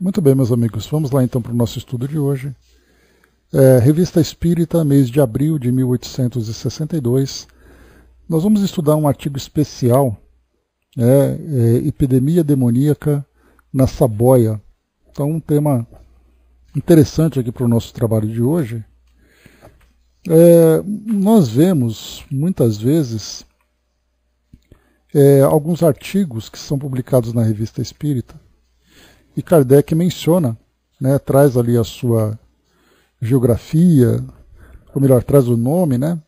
Muito bem, meus amigos, vamos lá então para o nosso estudo de hoje. É, Revista Espírita, mês de abril de 1862. Nós vamos estudar um artigo especial, é, é, Epidemia Demoníaca na Saboia. Então, um tema interessante aqui para o nosso trabalho de hoje. É, nós vemos muitas vezes é, alguns artigos que são publicados na revista Espírita e Kardec menciona, né, traz ali a sua geografia, ou melhor, traz o nome, né?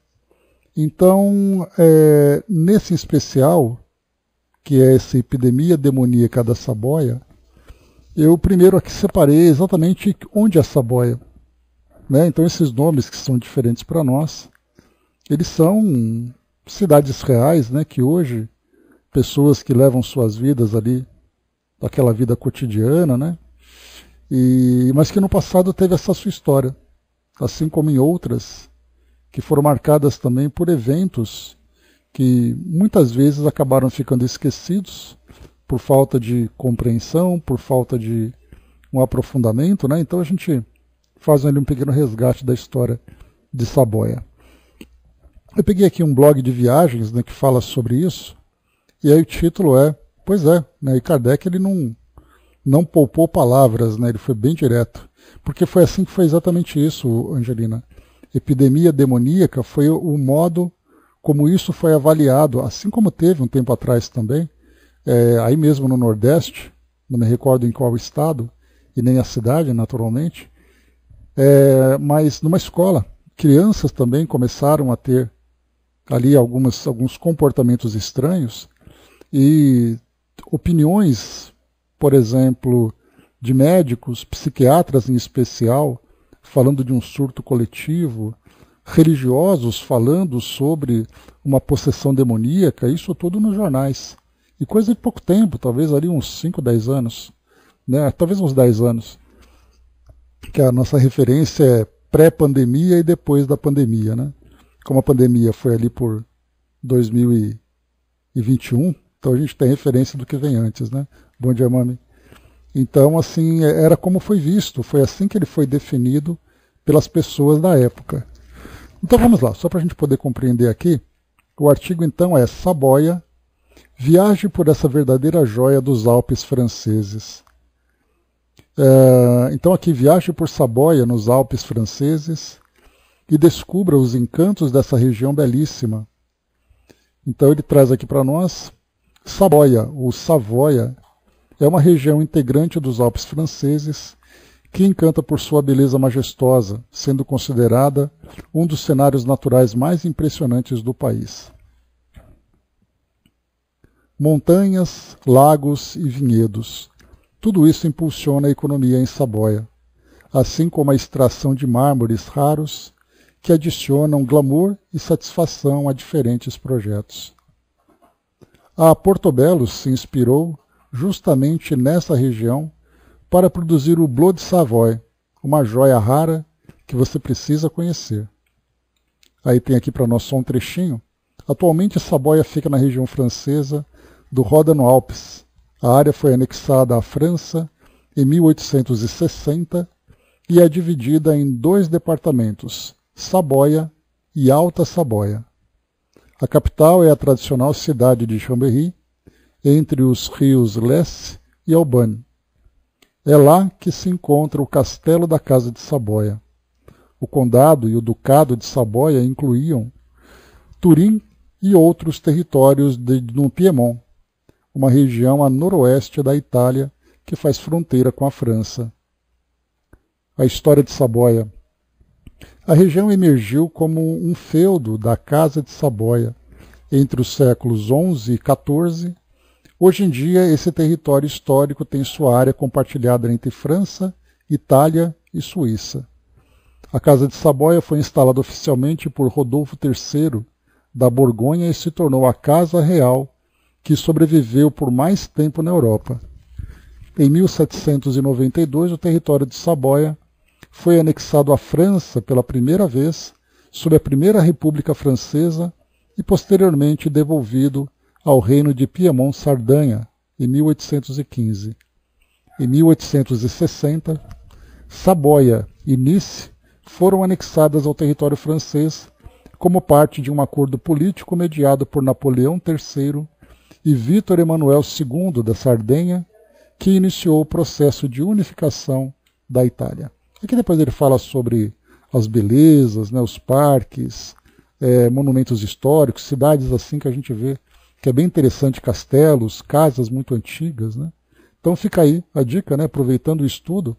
Então, é, nesse especial, que é essa epidemia demoníaca da saboia, eu primeiro aqui separei exatamente onde é a saboia. Né? Então, esses nomes que são diferentes para nós, eles são cidades reais, né, que hoje pessoas que levam suas vidas ali daquela vida cotidiana, né? E, mas que no passado teve essa sua história, assim como em outras, que foram marcadas também por eventos que muitas vezes acabaram ficando esquecidos por falta de compreensão, por falta de um aprofundamento, né? Então a gente faz ali um pequeno resgate da história de Saboia. Eu peguei aqui um blog de viagens né, que fala sobre isso, e aí o título é Pois é, né? e Kardec ele não, não poupou palavras, né? ele foi bem direto. Porque foi assim que foi exatamente isso, Angelina. Epidemia demoníaca foi o modo como isso foi avaliado, assim como teve um tempo atrás também, é, aí mesmo no Nordeste, não me recordo em qual estado, e nem a cidade, naturalmente, é, mas numa escola. Crianças também começaram a ter ali algumas, alguns comportamentos estranhos e opiniões, por exemplo, de médicos, psiquiatras em especial, falando de um surto coletivo, religiosos falando sobre uma possessão demoníaca, isso é tudo nos jornais. E coisa de pouco tempo, talvez ali uns 5, 10 anos, né? talvez uns 10 anos, que a nossa referência é pré-pandemia e depois da pandemia. Né? Como a pandemia foi ali por 2021, então a gente tem referência do que vem antes, né? Bom dia, mami. Então, assim, é, era como foi visto, foi assim que ele foi definido pelas pessoas da época. Então vamos lá, só para a gente poder compreender aqui, o artigo então é Saboia, viaje por essa verdadeira joia dos Alpes franceses. É, então aqui, viaje por Saboia nos Alpes franceses e descubra os encantos dessa região belíssima. Então ele traz aqui para nós Savoia, ou Savoia, é uma região integrante dos Alpes franceses que encanta por sua beleza majestosa, sendo considerada um dos cenários naturais mais impressionantes do país. Montanhas, lagos e vinhedos. Tudo isso impulsiona a economia em Saboia, assim como a extração de mármores raros que adicionam glamour e satisfação a diferentes projetos. A Portobello se inspirou justamente nessa região para produzir o Blood de Savoy, uma joia rara que você precisa conhecer. Aí tem aqui para nós só um trechinho. Atualmente, essa boia fica na região francesa do Ródano Alpes. A área foi anexada à França em 1860 e é dividida em dois departamentos, Saboia e Alta Saboia. A capital é a tradicional cidade de Chambéry, entre os rios Lesse e Albany. É lá que se encontra o castelo da Casa de Saboia. O condado e o ducado de Saboia incluíam Turim e outros territórios de, no Piemont, uma região a noroeste da Itália que faz fronteira com a França. A história de Saboia a região emergiu como um feudo da Casa de Saboia entre os séculos XI e XIV. Hoje em dia, esse território histórico tem sua área compartilhada entre França, Itália e Suíça. A Casa de Saboia foi instalada oficialmente por Rodolfo III da Borgonha e se tornou a Casa Real, que sobreviveu por mais tempo na Europa. Em 1792, o território de Saboia foi anexado à França pela primeira vez, sob a Primeira República Francesa, e posteriormente devolvido ao Reino de Piemont-Sardanha, em 1815. Em 1860, Saboia e Nice foram anexadas ao território francês como parte de um acordo político mediado por Napoleão III e Vítor Emanuel II da Sardenha, que iniciou o processo de unificação da Itália. Aqui depois ele fala sobre as belezas, né, os parques, é, monumentos históricos, cidades assim que a gente vê que é bem interessante, castelos, casas muito antigas, né? Então fica aí a dica, né? Aproveitando o estudo,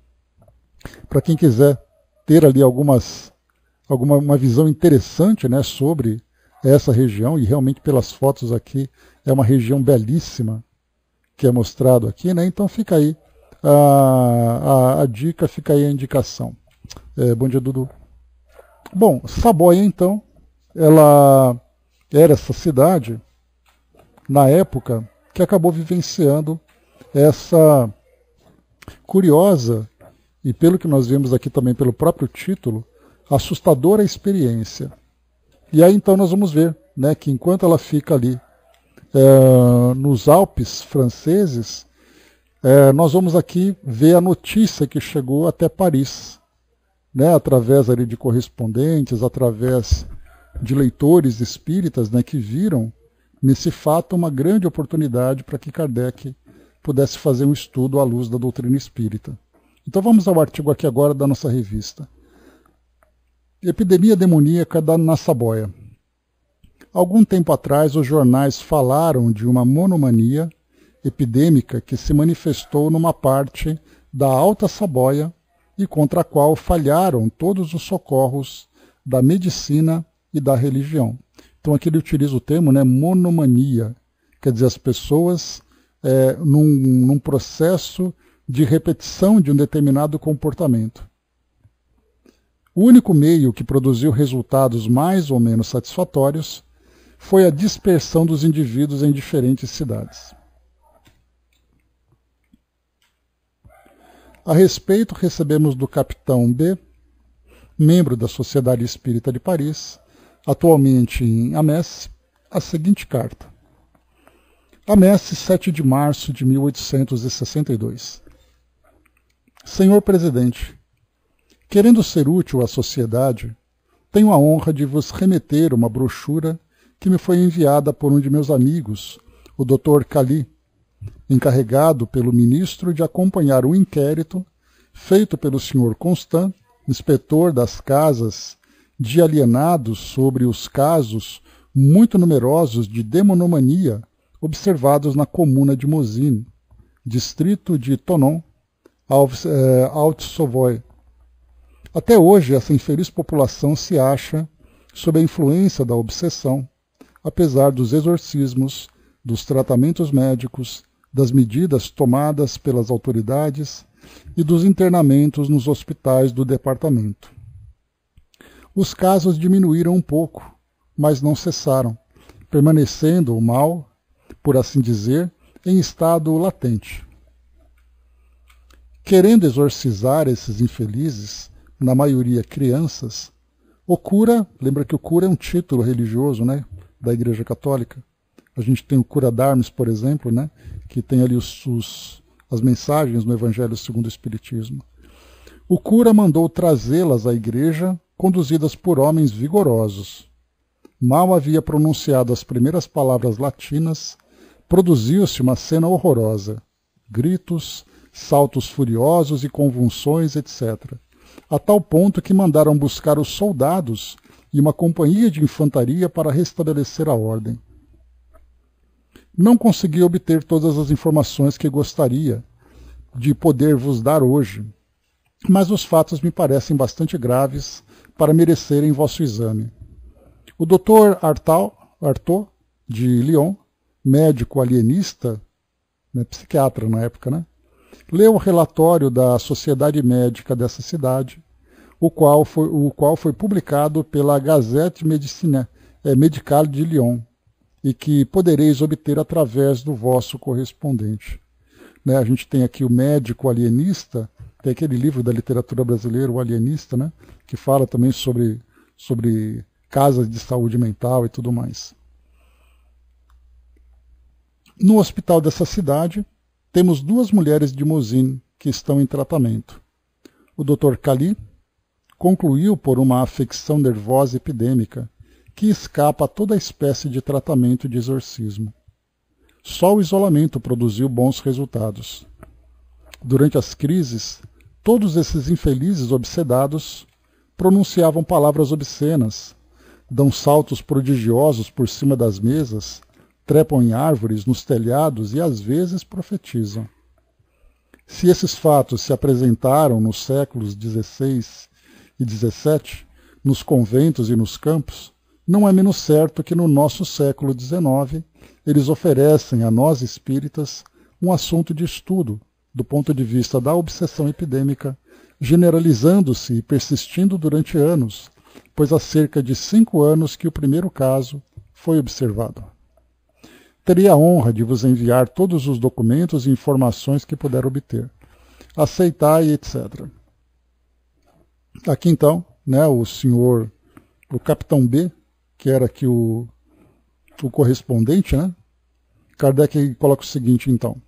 para quem quiser ter ali algumas alguma uma visão interessante, né, sobre essa região e realmente pelas fotos aqui é uma região belíssima que é mostrado aqui, né? Então fica aí a, a, a dica, fica aí a indicação. É, bom dia, Dudu. Bom, Saboia, então, ela era essa cidade, na época, que acabou vivenciando essa curiosa, e pelo que nós vemos aqui também pelo próprio título, assustadora experiência. E aí então nós vamos ver né, que enquanto ela fica ali é, nos Alpes franceses, é, nós vamos aqui ver a notícia que chegou até Paris, né, através ali de correspondentes, através de leitores espíritas né, que viram nesse fato uma grande oportunidade para que Kardec pudesse fazer um estudo à luz da doutrina espírita. Então vamos ao artigo aqui agora da nossa revista. Epidemia demoníaca da Nassaboia. Algum tempo atrás, os jornais falaram de uma monomania epidêmica que se manifestou numa parte da Alta Saboia e contra a qual falharam todos os socorros da medicina e da religião. Então aqui ele utiliza o termo né, monomania, quer dizer, as pessoas é, num, num processo de repetição de um determinado comportamento. O único meio que produziu resultados mais ou menos satisfatórios foi a dispersão dos indivíduos em diferentes cidades. A respeito, recebemos do capitão B, membro da Sociedade Espírita de Paris, atualmente em Ames, a seguinte carta. Ames, 7 de março de 1862. Senhor Presidente, querendo ser útil à sociedade, tenho a honra de vos remeter uma brochura que me foi enviada por um de meus amigos, o Dr. Cali, encarregado pelo ministro de acompanhar o inquérito feito pelo senhor Constant, inspetor das casas de alienados sobre os casos muito numerosos de demonomania observados na comuna de Mosin, distrito de Tonon, eh, Alto-Savoy. Até hoje, essa infeliz população se acha sob a influência da obsessão, apesar dos exorcismos, dos tratamentos médicos das medidas tomadas pelas autoridades e dos internamentos nos hospitais do departamento. Os casos diminuíram um pouco, mas não cessaram, permanecendo o mal, por assim dizer, em estado latente. Querendo exorcizar esses infelizes, na maioria crianças, o cura, lembra que o cura é um título religioso, né, da Igreja Católica. A gente tem o cura d'Armes, por exemplo, né, que tem ali os, os, as mensagens no Evangelho segundo o Espiritismo. O cura mandou trazê-las à igreja, conduzidas por homens vigorosos. Mal havia pronunciado as primeiras palavras latinas, produziu-se uma cena horrorosa. Gritos, saltos furiosos e convulsões, etc. A tal ponto que mandaram buscar os soldados e uma companhia de infantaria para restabelecer a ordem não consegui obter todas as informações que gostaria de poder vos dar hoje, mas os fatos me parecem bastante graves para merecerem vosso exame. O Dr. Artaud, de Lyon, médico alienista, né, psiquiatra na época, né, leu o relatório da Sociedade Médica dessa cidade, o qual foi, o qual foi publicado pela Gazette Medicina, é, Medical de Lyon, e que podereis obter através do vosso correspondente. Né? A gente tem aqui o médico alienista, tem aquele livro da literatura brasileira, o alienista, né? que fala também sobre, sobre casas de saúde mental e tudo mais. No hospital dessa cidade, temos duas mulheres de Mozin que estão em tratamento. O Dr. Kali concluiu por uma afecção nervosa epidêmica, que escapa a toda espécie de tratamento de exorcismo. Só o isolamento produziu bons resultados. Durante as crises, todos esses infelizes obsedados pronunciavam palavras obscenas, dão saltos prodigiosos por cima das mesas, trepam em árvores, nos telhados e às vezes profetizam. Se esses fatos se apresentaram nos séculos XVI e XVII, nos conventos e nos campos, não é menos certo que no nosso século XIX eles oferecem a nós espíritas um assunto de estudo do ponto de vista da obsessão epidêmica, generalizando-se e persistindo durante anos, pois há cerca de cinco anos que o primeiro caso foi observado. Teria a honra de vos enviar todos os documentos e informações que puder obter. Aceitai, etc. Aqui então, né, o senhor, o capitão B, que era aqui o, o correspondente, né? Kardec coloca o seguinte, então.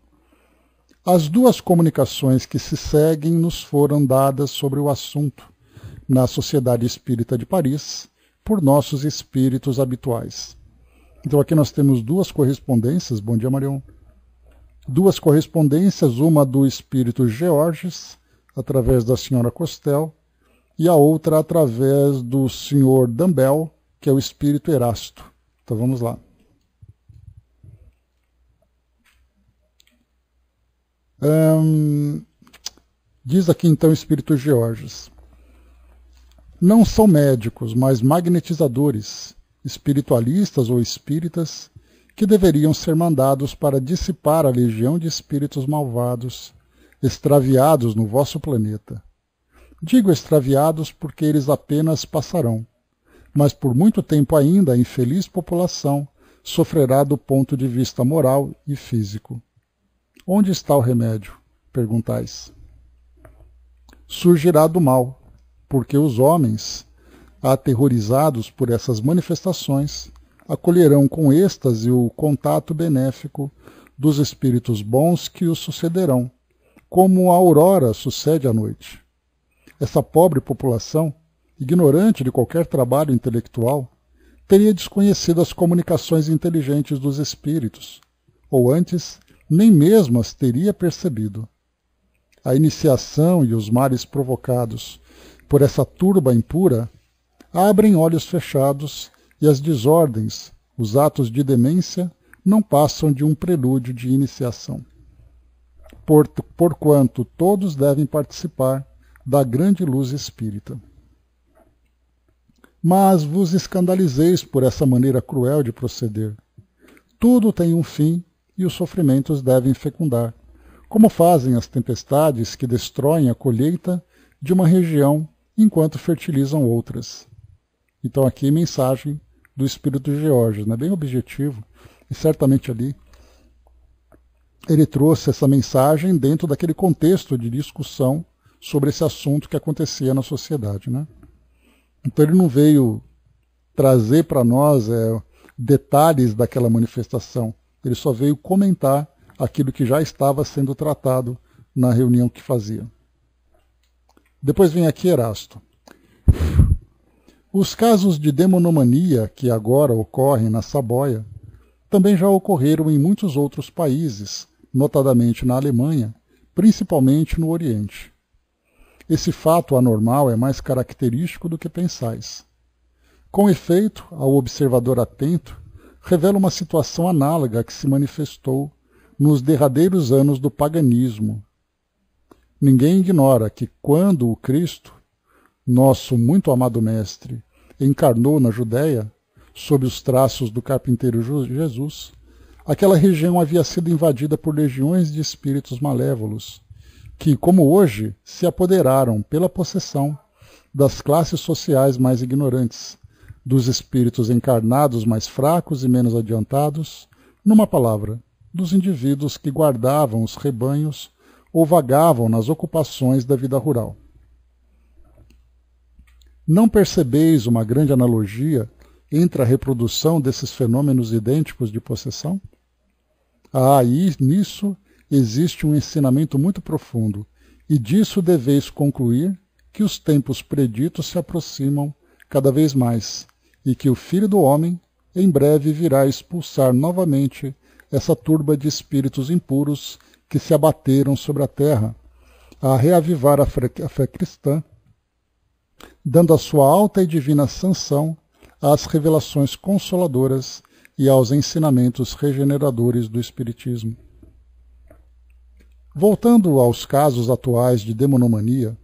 As duas comunicações que se seguem nos foram dadas sobre o assunto na Sociedade Espírita de Paris por nossos espíritos habituais. Então aqui nós temos duas correspondências. Bom dia, Marion. Duas correspondências, uma do espírito Georges, através da senhora Costel, e a outra através do senhor Dambel, que é o espírito Erasto. Então vamos lá. Hum, diz aqui então o espírito Georges. Não são médicos, mas magnetizadores, espiritualistas ou espíritas, que deveriam ser mandados para dissipar a legião de espíritos malvados extraviados no vosso planeta. Digo extraviados porque eles apenas passarão, mas por muito tempo ainda a infeliz população sofrerá do ponto de vista moral e físico. Onde está o remédio? Perguntais. Surgirá do mal, porque os homens, aterrorizados por essas manifestações, acolherão com êxtase o contato benéfico dos espíritos bons que o sucederão, como a aurora sucede à noite. Essa pobre população ignorante de qualquer trabalho intelectual, teria desconhecido as comunicações inteligentes dos espíritos, ou antes, nem mesmo as teria percebido. A iniciação e os males provocados por essa turba impura abrem olhos fechados e as desordens, os atos de demência, não passam de um prelúdio de iniciação. Porquanto todos devem participar da grande luz espírita mas vos escandalizeis por essa maneira cruel de proceder. Tudo tem um fim e os sofrimentos devem fecundar, como fazem as tempestades que destroem a colheita de uma região enquanto fertilizam outras. Então aqui mensagem do espírito de Jorge, né? bem objetivo, e certamente ali ele trouxe essa mensagem dentro daquele contexto de discussão sobre esse assunto que acontecia na sociedade. Né? Então ele não veio trazer para nós é, detalhes daquela manifestação. Ele só veio comentar aquilo que já estava sendo tratado na reunião que fazia. Depois vem aqui Erasto. Os casos de demonomania que agora ocorrem na Saboia também já ocorreram em muitos outros países, notadamente na Alemanha, principalmente no Oriente. Esse fato anormal é mais característico do que pensais. Com efeito, ao observador atento, revela uma situação análoga que se manifestou nos derradeiros anos do paganismo. Ninguém ignora que quando o Cristo, nosso muito amado mestre, encarnou na Judéia, sob os traços do carpinteiro Jesus, aquela região havia sido invadida por legiões de espíritos malévolos, que, como hoje, se apoderaram pela possessão das classes sociais mais ignorantes, dos espíritos encarnados mais fracos e menos adiantados, numa palavra, dos indivíduos que guardavam os rebanhos ou vagavam nas ocupações da vida rural. Não percebeis uma grande analogia entre a reprodução desses fenômenos idênticos de possessão? Ah, aí nisso existe um ensinamento muito profundo, e disso deveis concluir que os tempos preditos se aproximam cada vez mais, e que o Filho do Homem em breve virá expulsar novamente essa turba de espíritos impuros que se abateram sobre a terra, a reavivar a fé, a fé cristã, dando a sua alta e divina sanção às revelações consoladoras e aos ensinamentos regeneradores do Espiritismo. Voltando aos casos atuais de demonomania,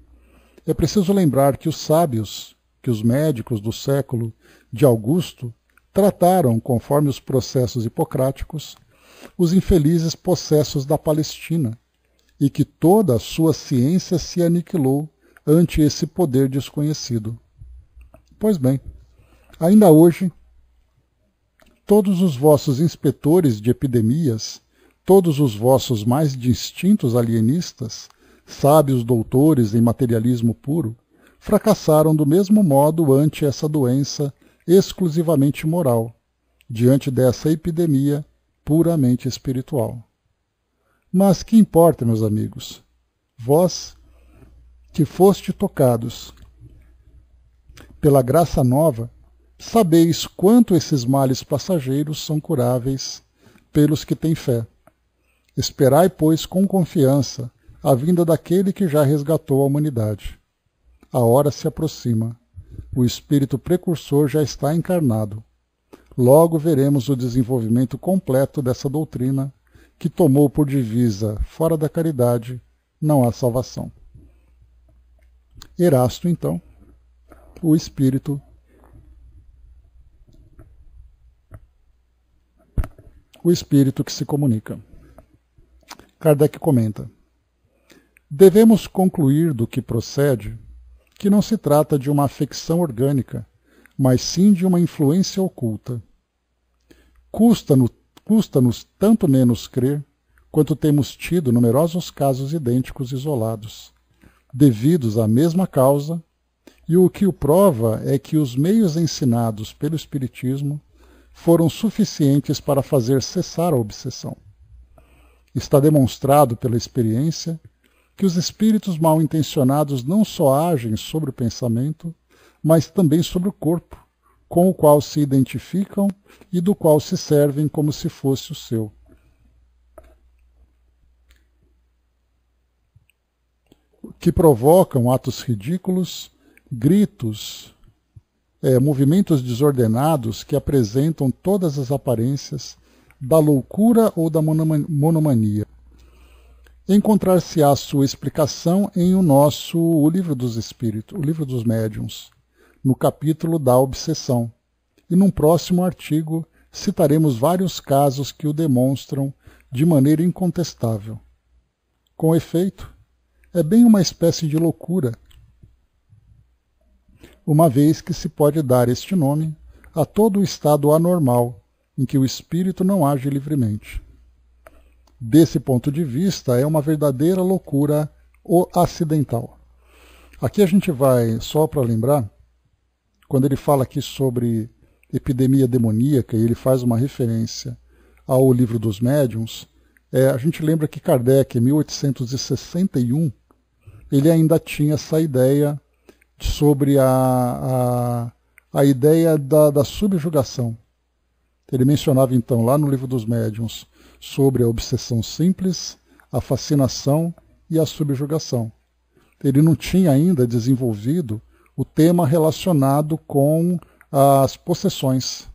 é preciso lembrar que os sábios, que os médicos do século de Augusto trataram, conforme os processos hipocráticos, os infelizes possessos da Palestina e que toda a sua ciência se aniquilou ante esse poder desconhecido. Pois bem, ainda hoje, todos os vossos inspetores de epidemias todos os vossos mais distintos alienistas, sábios doutores em materialismo puro, fracassaram do mesmo modo ante essa doença exclusivamente moral, diante dessa epidemia puramente espiritual. Mas que importa, meus amigos? Vós que foste tocados pela graça nova, sabeis quanto esses males passageiros são curáveis pelos que têm fé. Esperai, pois, com confiança a vinda daquele que já resgatou a humanidade. A hora se aproxima. O espírito precursor já está encarnado. Logo veremos o desenvolvimento completo dessa doutrina que tomou por divisa: fora da caridade não há salvação. Erasto, então, o espírito o espírito que se comunica. Kardec comenta: Devemos concluir do que procede que não se trata de uma afecção orgânica, mas sim de uma influência oculta. Custa-nos custa tanto menos crer quanto temos tido numerosos casos idênticos isolados, devidos à mesma causa, e o que o prova é que os meios ensinados pelo Espiritismo foram suficientes para fazer cessar a obsessão. Está demonstrado pela experiência que os espíritos mal intencionados não só agem sobre o pensamento, mas também sobre o corpo, com o qual se identificam e do qual se servem como se fosse o seu. Que provocam atos ridículos, gritos, é, movimentos desordenados que apresentam todas as aparências da loucura ou da monomania. Encontrar-se-á sua explicação em o nosso O Livro dos Espíritos, O Livro dos Médiuns, no capítulo da obsessão. E num próximo artigo citaremos vários casos que o demonstram de maneira incontestável. Com efeito, é bem uma espécie de loucura, uma vez que se pode dar este nome a todo o estado anormal em que o espírito não age livremente. Desse ponto de vista, é uma verdadeira loucura o acidental. Aqui a gente vai, só para lembrar, quando ele fala aqui sobre epidemia demoníaca e ele faz uma referência ao livro dos médiums, é, a gente lembra que Kardec, em 1861, ele ainda tinha essa ideia sobre a, a, a ideia da, da subjugação, ele mencionava então lá no livro dos médiuns sobre a obsessão simples, a fascinação e a subjugação. Ele não tinha ainda desenvolvido o tema relacionado com as possessões.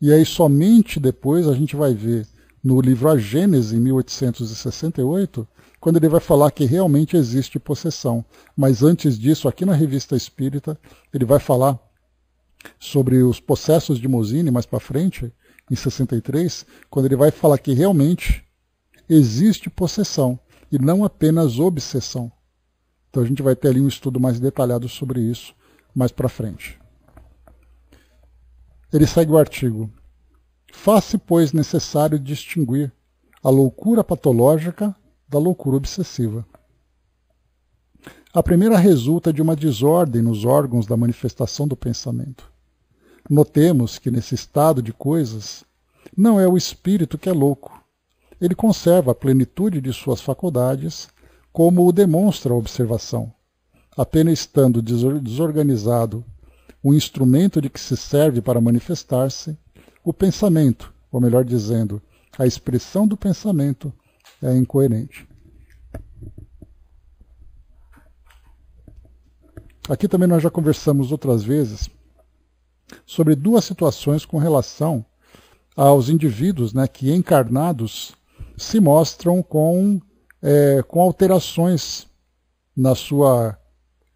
E aí somente depois a gente vai ver no livro A Gênese, em 1868, quando ele vai falar que realmente existe possessão. Mas antes disso, aqui na Revista Espírita, ele vai falar sobre os processos de Mosini mais para frente, em 63, quando ele vai falar que realmente existe possessão e não apenas obsessão. Então a gente vai ter ali um estudo mais detalhado sobre isso mais para frente. Ele segue o artigo. Faz-se, pois, necessário distinguir a loucura patológica da loucura obsessiva. A primeira resulta de uma desordem nos órgãos da manifestação do pensamento. Notemos que nesse estado de coisas, não é o espírito que é louco. Ele conserva a plenitude de suas faculdades, como o demonstra a observação. Apenas estando desorganizado o instrumento de que se serve para manifestar-se, o pensamento, ou melhor dizendo, a expressão do pensamento, é incoerente. Aqui também nós já conversamos outras vezes sobre duas situações com relação aos indivíduos né, que encarnados se mostram com, é, com alterações na sua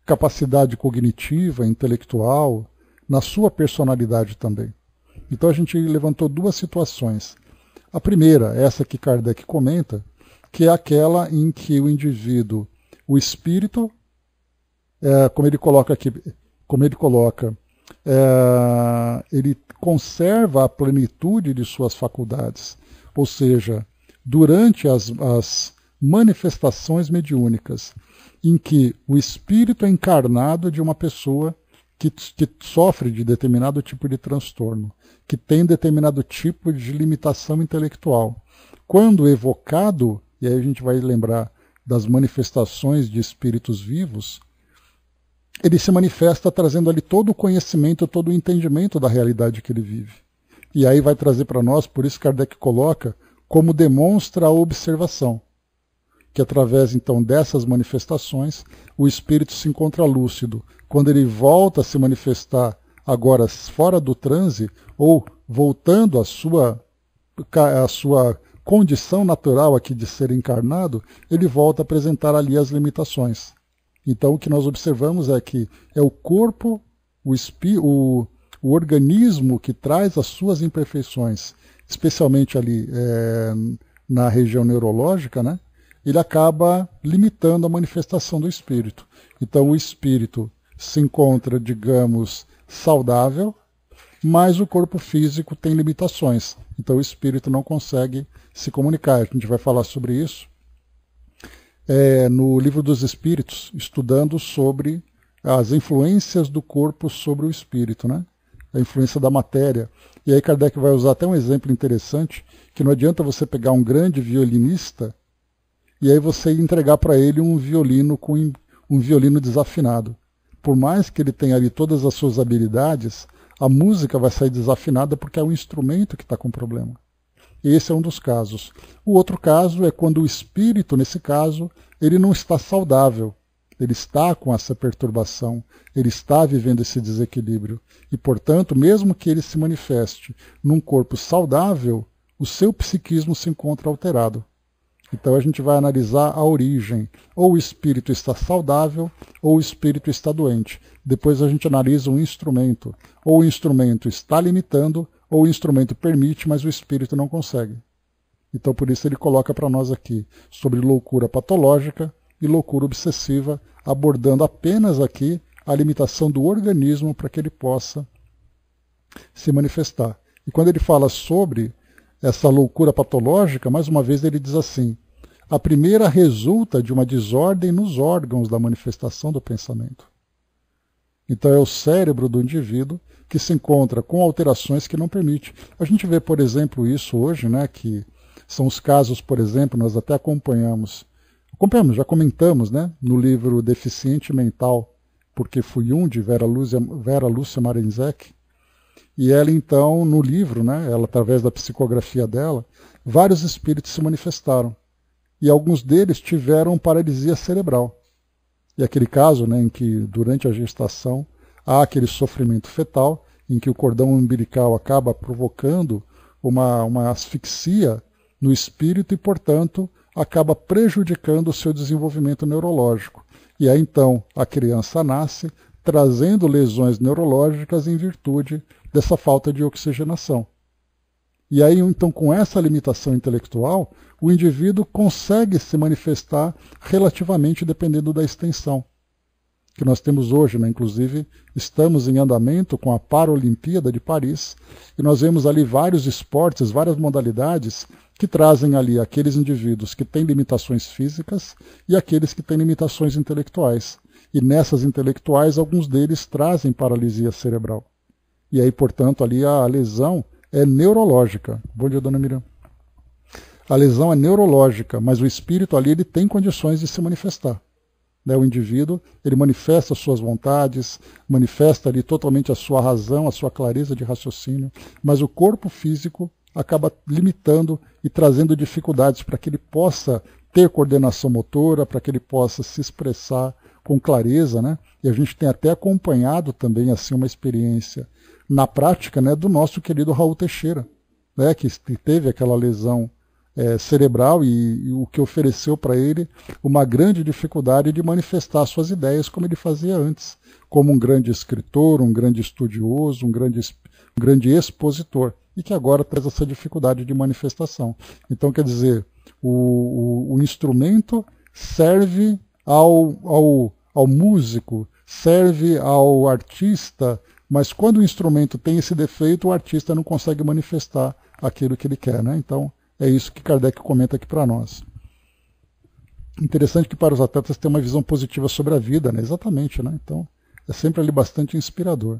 capacidade cognitiva, intelectual, na sua personalidade também. Então a gente levantou duas situações. A primeira, essa que Kardec comenta, que é aquela em que o indivíduo, o espírito, é, como ele coloca aqui, como ele coloca, é, ele conserva a plenitude de suas faculdades, ou seja, durante as, as manifestações mediúnicas, em que o espírito é encarnado de uma pessoa que, que, sofre de determinado tipo de transtorno, que tem determinado tipo de limitação intelectual. Quando evocado, e aí a gente vai lembrar das manifestações de espíritos vivos, ele se manifesta trazendo ali todo o conhecimento, todo o entendimento da realidade que ele vive. E aí vai trazer para nós, por isso Kardec coloca, como demonstra a observação, que através então dessas manifestações o espírito se encontra lúcido. Quando ele volta a se manifestar agora fora do transe ou voltando à sua à sua condição natural aqui de ser encarnado, ele volta a apresentar ali as limitações. Então, o que nós observamos é que é o corpo, o, espi, o, o organismo que traz as suas imperfeições, especialmente ali é, na região neurológica, né? ele acaba limitando a manifestação do espírito. Então, o espírito se encontra, digamos, saudável, mas o corpo físico tem limitações. Então, o espírito não consegue se comunicar. A gente vai falar sobre isso é, no Livro dos Espíritos, estudando sobre as influências do corpo sobre o espírito, né? a influência da matéria. E aí Kardec vai usar até um exemplo interessante, que não adianta você pegar um grande violinista e aí você entregar para ele um violino com um violino desafinado. Por mais que ele tenha ali todas as suas habilidades, a música vai sair desafinada porque é o instrumento que está com problema. Esse é um dos casos. O outro caso é quando o espírito, nesse caso, ele não está saudável. Ele está com essa perturbação, ele está vivendo esse desequilíbrio. E, portanto, mesmo que ele se manifeste num corpo saudável, o seu psiquismo se encontra alterado. Então a gente vai analisar a origem. Ou o espírito está saudável, ou o espírito está doente. Depois a gente analisa o um instrumento. Ou o instrumento está limitando, ou o instrumento permite, mas o espírito não consegue. Então, por isso, ele coloca para nós aqui sobre loucura patológica e loucura obsessiva, abordando apenas aqui a limitação do organismo para que ele possa se manifestar. E quando ele fala sobre essa loucura patológica, mais uma vez ele diz assim: a primeira resulta de uma desordem nos órgãos da manifestação do pensamento. Então, é o cérebro do indivíduo que se encontra com alterações que não permite. A gente vê, por exemplo, isso hoje, né, que são os casos, por exemplo, nós até acompanhamos, acompanhamos, já comentamos, né, no livro Deficiente Mental, porque fui um de Vera Lúcia, Vera Lúcia Marenzek, e ela então, no livro, né, ela através da psicografia dela, vários espíritos se manifestaram. E alguns deles tiveram paralisia cerebral. E aquele caso né, em que, durante a gestação, há aquele sofrimento fetal em que o cordão umbilical acaba provocando uma, uma asfixia no espírito e, portanto, acaba prejudicando o seu desenvolvimento neurológico. E aí então a criança nasce trazendo lesões neurológicas em virtude dessa falta de oxigenação. E aí então com essa limitação intelectual, o indivíduo consegue se manifestar relativamente dependendo da extensão que nós temos hoje, né? inclusive estamos em andamento com a Paralimpíada de Paris e nós vemos ali vários esportes, várias modalidades que trazem ali aqueles indivíduos que têm limitações físicas e aqueles que têm limitações intelectuais. E nessas intelectuais, alguns deles trazem paralisia cerebral. E aí, portanto, ali a lesão é neurológica. Bom dia, dona Miriam. A lesão é neurológica, mas o espírito ali ele tem condições de se manifestar né, o indivíduo, ele manifesta suas vontades, manifesta ali totalmente a sua razão, a sua clareza de raciocínio, mas o corpo físico acaba limitando e trazendo dificuldades para que ele possa ter coordenação motora, para que ele possa se expressar com clareza, né? E a gente tem até acompanhado também assim uma experiência na prática, né, do nosso querido Raul Teixeira, né, que teve aquela lesão é, cerebral e, e, o que ofereceu para ele uma grande dificuldade de manifestar suas ideias como ele fazia antes, como um grande escritor, um grande estudioso, um grande, um grande expositor, e que agora traz essa dificuldade de manifestação. Então, quer dizer, o, o, o instrumento serve ao, ao, ao músico, serve ao artista, mas quando o instrumento tem esse defeito, o artista não consegue manifestar aquilo que ele quer. Né? Então, é isso que Kardec comenta aqui para nós. Interessante que para os atletas tem uma visão positiva sobre a vida, né? Exatamente, né? Então, é sempre ali bastante inspirador.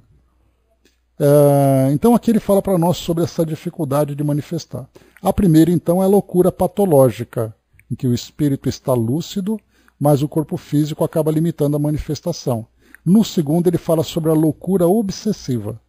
É, então, aqui ele fala para nós sobre essa dificuldade de manifestar. A primeira, então, é a loucura patológica, em que o espírito está lúcido, mas o corpo físico acaba limitando a manifestação. No segundo, ele fala sobre a loucura obsessiva,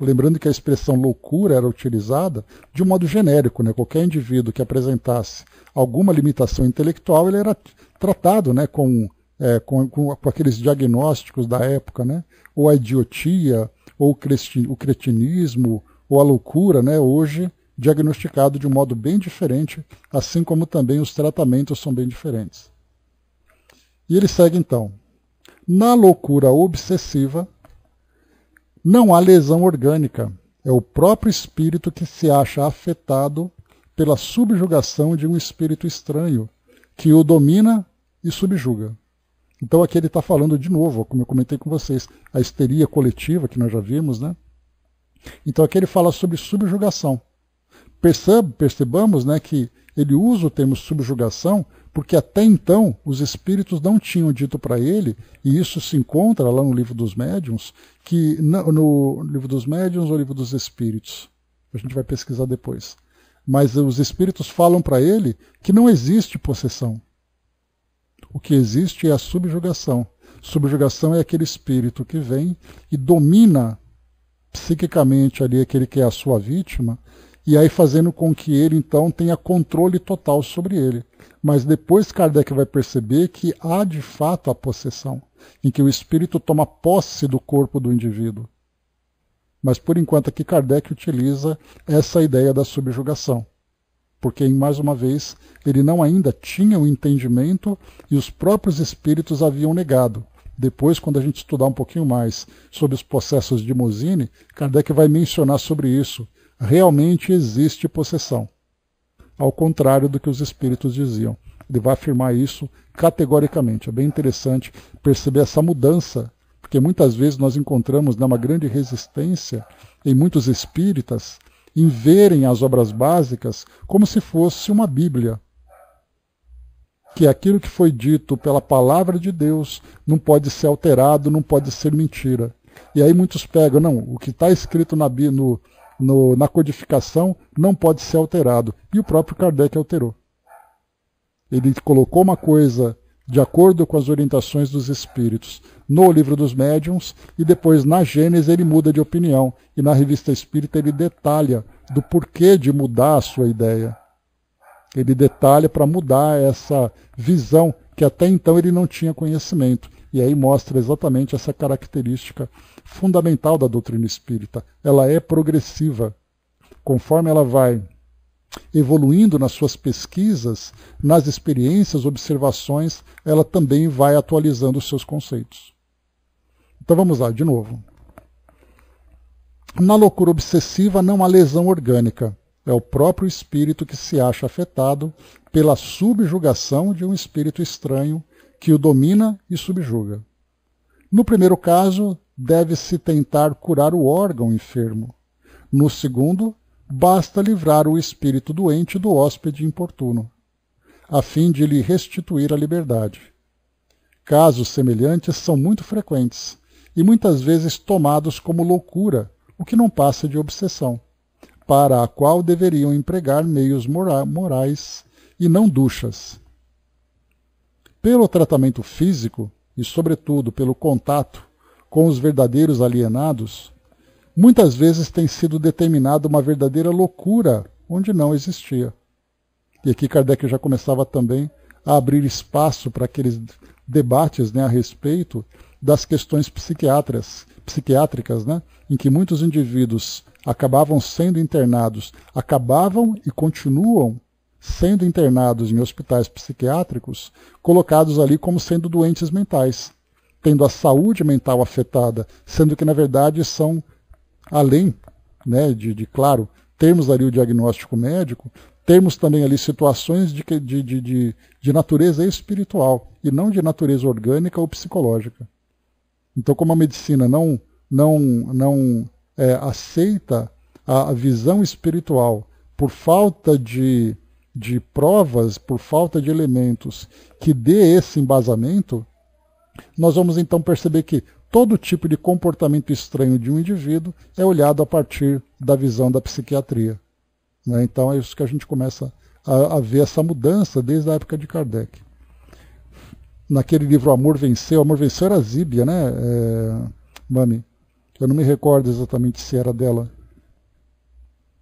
Lembrando que a expressão loucura era utilizada de um modo genérico, né? qualquer indivíduo que apresentasse alguma limitação intelectual, ele era tratado né, com, é, com, com, com, aqueles diagnósticos da época, né? ou a idiotia, ou o cretinismo, ou a loucura, né? hoje diagnosticado de um modo bem diferente, assim como também os tratamentos são bem diferentes. E ele segue então. Na loucura obsessiva, não há lesão orgânica. É o próprio espírito que se acha afetado pela subjugação de um espírito estranho, que o domina e subjuga. Então aqui ele está falando de novo, como eu comentei com vocês, a histeria coletiva que nós já vimos, né? Então aqui ele fala sobre subjugação. Perceb percebamos né, que ele usa o termo subjugação porque até então os espíritos não tinham dito para ele, e isso se encontra lá no livro dos médiums, que no, livro dos médiums ou livro dos espíritos, a gente vai pesquisar depois. Mas os espíritos falam para ele que não existe possessão. O que existe é a subjugação. Subjugação é aquele espírito que vem e domina psiquicamente ali aquele que é a sua vítima e aí fazendo com que ele então tenha controle total sobre ele. Mas depois Kardec vai perceber que há de fato a possessão, em que o espírito toma posse do corpo do indivíduo. Mas por enquanto aqui Kardec utiliza essa ideia da subjugação porque, mais uma vez, ele não ainda tinha o entendimento e os próprios espíritos haviam negado. Depois, quando a gente estudar um pouquinho mais sobre os processos de Mosini, Kardec vai mencionar sobre isso, realmente existe possessão. Ao contrário do que os espíritos diziam. Ele vai afirmar isso categoricamente. É bem interessante perceber essa mudança, porque muitas vezes nós encontramos né, uma grande resistência em muitos espíritas em verem as obras básicas como se fosse uma Bíblia. Que é aquilo que foi dito pela palavra de Deus não pode ser alterado, não pode ser mentira. E aí muitos pegam, não, o que está escrito na, no, no, na codificação não pode ser alterado. E o próprio Kardec alterou. Ele colocou uma coisa de acordo com as orientações dos espíritos no livro dos médiums e depois na Gênesis ele muda de opinião e na revista espírita ele detalha do porquê de mudar a sua ideia. Ele detalha para mudar essa visão que até então ele não tinha conhecimento. E aí mostra exatamente essa característica fundamental da doutrina espírita. Ela é progressiva. Conforme ela vai evoluindo nas suas pesquisas, nas experiências, observações, ela também vai atualizando os seus conceitos. Então vamos lá, de novo. Na loucura obsessiva não há lesão orgânica. É o próprio espírito que se acha afetado pela subjugação de um espírito estranho que o domina e subjuga. No primeiro caso, deve-se tentar curar o órgão enfermo. No segundo, basta livrar o espírito doente do hóspede importuno, a fim de lhe restituir a liberdade. Casos semelhantes são muito frequentes e muitas vezes tomados como loucura, o que não passa de obsessão, para a qual deveriam empregar meios mora morais e não duchas. Pelo tratamento físico, e sobretudo pelo contato com os verdadeiros alienados, muitas vezes tem sido determinada uma verdadeira loucura onde não existia. E aqui Kardec já começava também a abrir espaço para aqueles debates né, a respeito das questões psiquiátricas, psiquiátricas né, em que muitos indivíduos acabavam sendo internados, acabavam e continuam sendo internados em hospitais psiquiátricos, colocados ali como sendo doentes mentais tendo a saúde mental afetada, sendo que, na verdade, são, além né, de, de claro, termos ali o diagnóstico médico, termos também ali situações de, de, de, de, natureza espiritual e não de natureza orgânica ou psicológica. Então, como a medicina não, não, não é, aceita a, a visão espiritual por falta de, de provas, por falta de elementos que dê esse embasamento, nós vamos então perceber que todo tipo de comportamento estranho de um indivíduo é olhado a partir da visão da psiquiatria. Né? Então é isso que a gente começa a, a ver essa mudança desde a época de Kardec. Naquele livro Amor Venceu, Amor Venceu era Zíbia, né, é, Mami? Eu não me recordo exatamente se era dela.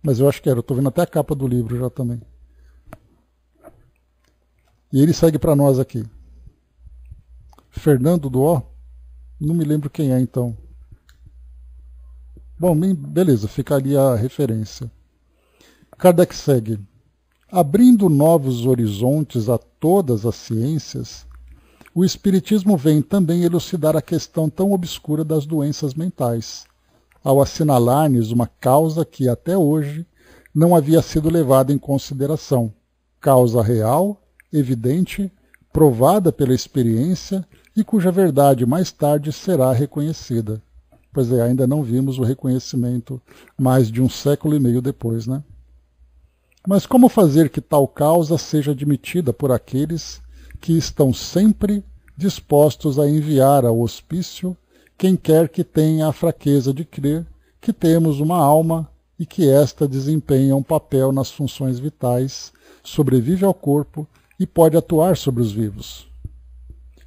Mas eu acho que era, eu estou vendo até a capa do livro já também. E ele segue para nós aqui. Fernando do O. Não me lembro quem é então. Bom, beleza, fica ali a referência. Kardec segue. Abrindo novos horizontes a todas as ciências, o Espiritismo vem também elucidar a questão tão obscura das doenças mentais, ao assinalar-lhes uma causa que até hoje não havia sido levada em consideração. Causa real, evidente, provada pela experiência e cuja verdade mais tarde será reconhecida. Pois é, ainda não vimos o reconhecimento mais de um século e meio depois, né? Mas como fazer que tal causa seja admitida por aqueles que estão sempre dispostos a enviar ao hospício quem quer que tenha a fraqueza de crer que temos uma alma e que esta desempenha um papel nas funções vitais, sobrevive ao corpo e pode atuar sobre os vivos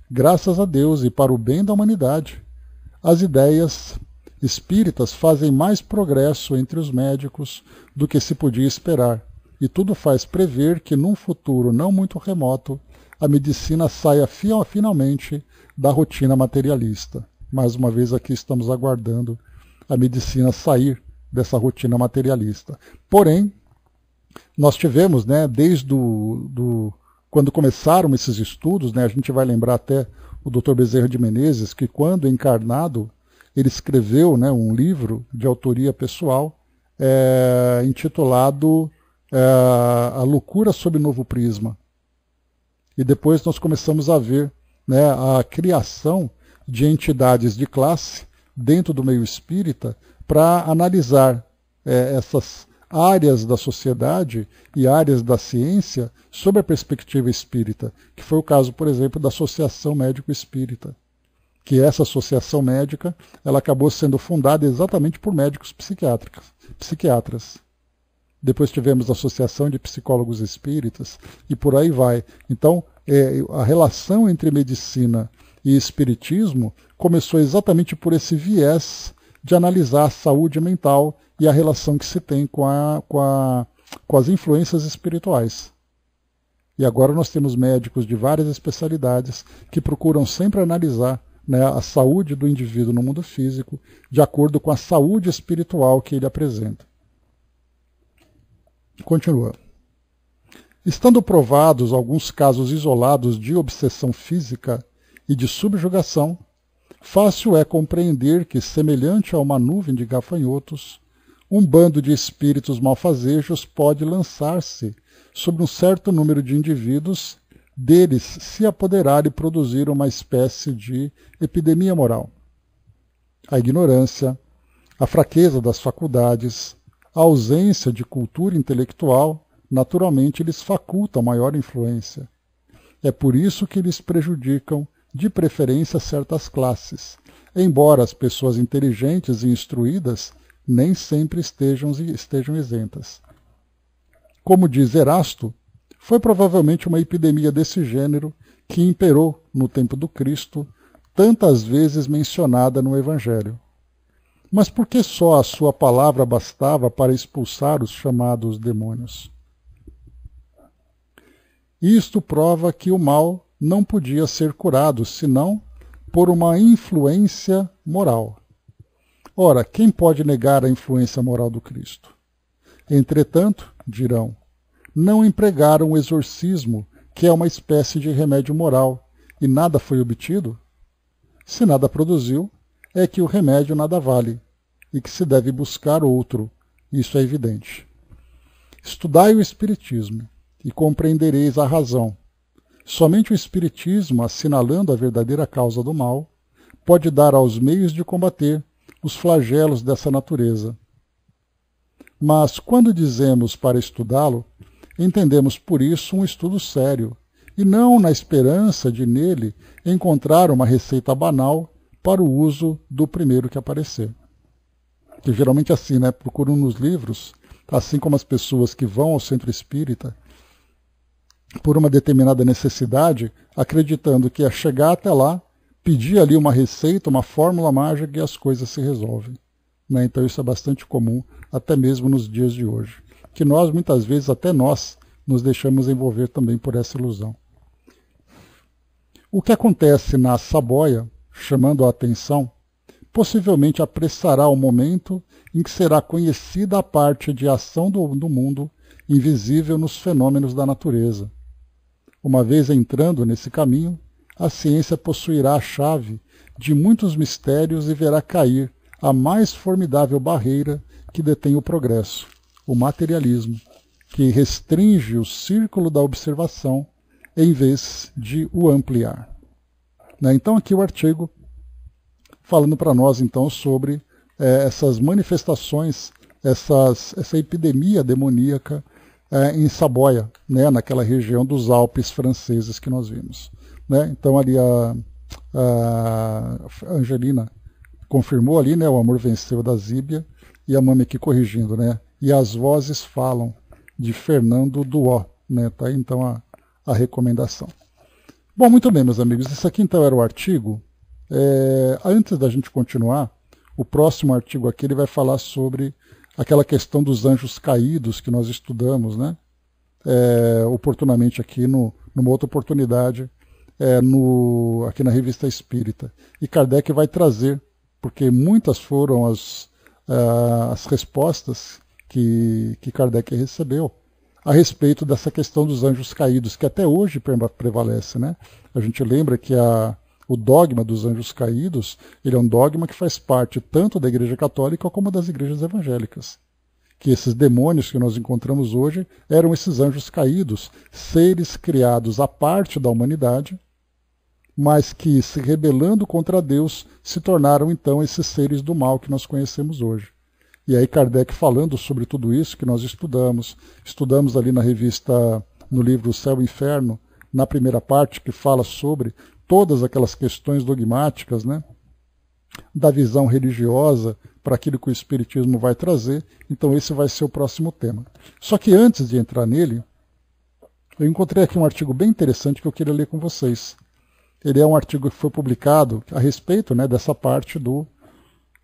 graças a Deus e para o bem da humanidade, as ideias espíritas fazem mais progresso entre os médicos do que se podia esperar, e tudo faz prever que num futuro não muito remoto a medicina saia finalmente da rotina materialista. Mais uma vez aqui estamos aguardando a medicina sair dessa rotina materialista. Porém, nós tivemos, né, desde o do, do quando começaram esses estudos, né, a gente vai lembrar até o Dr. Bezerra de Menezes, que quando encarnado, ele escreveu né, um livro de autoria pessoal é, intitulado é, A Loucura sob Novo Prisma. E depois nós começamos a ver né, a criação de entidades de classe dentro do meio espírita para analisar é, essas áreas da sociedade e áreas da ciência sob a perspectiva espírita, que foi o caso, por exemplo, da Associação Médico-Espírita, que essa associação médica ela acabou sendo fundada exatamente por médicos psiquiátricos, psiquiatras. Depois tivemos a Associação de Psicólogos Espíritas e por aí vai. Então, é, a relação entre medicina e espiritismo começou exatamente por esse viés de analisar a saúde mental e a relação que se tem com, a, com, a, com as influências espirituais. E agora nós temos médicos de várias especialidades que procuram sempre analisar né, a saúde do indivíduo no mundo físico de acordo com a saúde espiritual que ele apresenta. Continua. Estando provados alguns casos isolados de obsessão física e de subjugação, fácil é compreender que, semelhante a uma nuvem de gafanhotos, um bando de espíritos malfazejos pode lançar-se sobre um certo número de indivíduos, deles se apoderar e produzir uma espécie de epidemia moral. A ignorância, a fraqueza das faculdades, a ausência de cultura intelectual, naturalmente lhes faculta maior influência. É por isso que lhes prejudicam de preferência a certas classes, embora as pessoas inteligentes e instruídas nem sempre estejam, estejam isentas. Como diz Erasto, foi provavelmente uma epidemia desse gênero que imperou no tempo do Cristo, tantas vezes mencionada no Evangelho. Mas por que só a sua palavra bastava para expulsar os chamados demônios? Isto prova que o mal não podia ser curado senão por uma influência moral. Ora, quem pode negar a influência moral do Cristo? Entretanto, dirão, não empregaram o exorcismo, que é uma espécie de remédio moral, e nada foi obtido? Se nada produziu, é que o remédio nada vale, e que se deve buscar outro, isso é evidente. Estudai o Espiritismo, e compreendereis a razão, Somente o Espiritismo, assinalando a verdadeira causa do mal, pode dar aos meios de combater os flagelos dessa natureza. Mas quando dizemos para estudá-lo, entendemos por isso um estudo sério, e não na esperança de nele encontrar uma receita banal para o uso do primeiro que aparecer. Que geralmente assim, né? Procuram nos livros, assim como as pessoas que vão ao centro espírita por uma determinada necessidade, acreditando que ia chegar até lá, pedir ali uma receita, uma fórmula mágica e as coisas se resolvem. Né? Então isso é bastante comum, até mesmo nos dias de hoje. Que nós, muitas vezes, até nós, nos deixamos envolver também por essa ilusão. O que acontece na saboia, chamando a atenção, possivelmente apressará o momento em que será conhecida a parte de ação do, do mundo invisível nos fenômenos da natureza, uma vez entrando nesse caminho, a ciência possuirá a chave de muitos mistérios e verá cair a mais formidável barreira que detém o progresso, o materialismo, que restringe o círculo da observação em vez de o ampliar. Né? Então aqui o artigo falando para nós então sobre é, essas manifestações, essas, essa epidemia demoníaca é, em Saboia, né, naquela região dos Alpes franceses que nós vimos. Né? Então ali a, a Angelina confirmou ali, né, o amor venceu da Zíbia, e a Mami aqui corrigindo, né, e as vozes falam de Fernando Duó, né, tá aí, então a, a recomendação. Bom, muito bem, meus amigos, esse aqui então era o artigo. É, antes da gente continuar, o próximo artigo aqui ele vai falar sobre aquela questão dos anjos caídos que nós estudamos, né? É, oportunamente aqui no, numa outra oportunidade é, no, aqui na revista Espírita. E Kardec vai trazer, porque muitas foram as, uh, as respostas que, que Kardec recebeu a respeito dessa questão dos anjos caídos, que até hoje prevalece. Né? A gente lembra que a, o dogma dos anjos caídos, ele é um dogma que faz parte tanto da Igreja Católica como das igrejas evangélicas. Que esses demônios que nós encontramos hoje eram esses anjos caídos, seres criados à parte da humanidade, mas que, se rebelando contra Deus, se tornaram então esses seres do mal que nós conhecemos hoje. E aí Kardec falando sobre tudo isso que nós estudamos, estudamos ali na revista, no livro Céu e Inferno, na primeira parte que fala sobre todas aquelas questões dogmáticas, né? Da visão religiosa para aquilo que o Espiritismo vai trazer. Então, esse vai ser o próximo tema. Só que antes de entrar nele, eu encontrei aqui um artigo bem interessante que eu queria ler com vocês. Ele é um artigo que foi publicado a respeito né, dessa parte do,